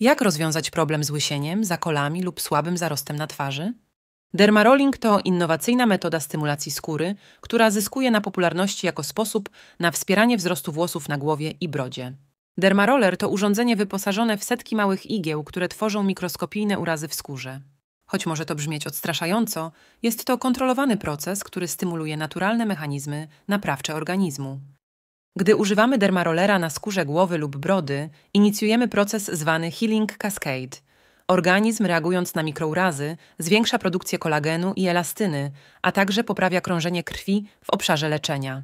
Jak rozwiązać problem z łysieniem, zakolami lub słabym zarostem na twarzy? Dermarolling to innowacyjna metoda stymulacji skóry, która zyskuje na popularności jako sposób na wspieranie wzrostu włosów na głowie i brodzie. Dermaroller to urządzenie wyposażone w setki małych igieł, które tworzą mikroskopijne urazy w skórze. Choć może to brzmieć odstraszająco, jest to kontrolowany proces, który stymuluje naturalne mechanizmy naprawcze organizmu. Gdy używamy dermarolera na skórze głowy lub brody, inicjujemy proces zwany healing cascade. Organizm, reagując na mikrourazy, zwiększa produkcję kolagenu i elastyny, a także poprawia krążenie krwi w obszarze leczenia.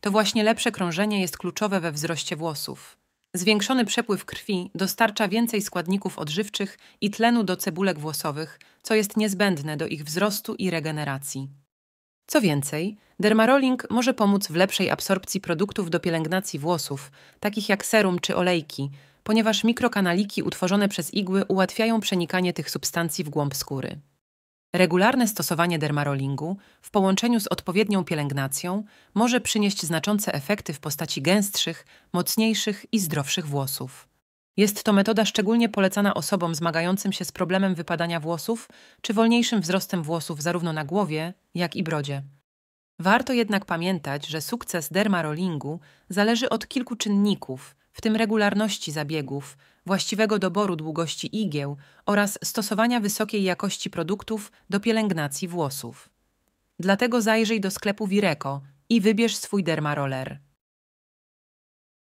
To właśnie lepsze krążenie jest kluczowe we wzroście włosów. Zwiększony przepływ krwi dostarcza więcej składników odżywczych i tlenu do cebulek włosowych, co jest niezbędne do ich wzrostu i regeneracji. Co więcej, dermaroling może pomóc w lepszej absorpcji produktów do pielęgnacji włosów, takich jak serum czy olejki, ponieważ mikrokanaliki utworzone przez igły ułatwiają przenikanie tych substancji w głąb skóry. Regularne stosowanie dermarolingu w połączeniu z odpowiednią pielęgnacją może przynieść znaczące efekty w postaci gęstszych, mocniejszych i zdrowszych włosów. Jest to metoda szczególnie polecana osobom zmagającym się z problemem wypadania włosów czy wolniejszym wzrostem włosów zarówno na głowie, jak i brodzie. Warto jednak pamiętać, że sukces rollingu zależy od kilku czynników, w tym regularności zabiegów, właściwego doboru długości igieł oraz stosowania wysokiej jakości produktów do pielęgnacji włosów. Dlatego zajrzyj do sklepu Wireko i wybierz swój dermaroller.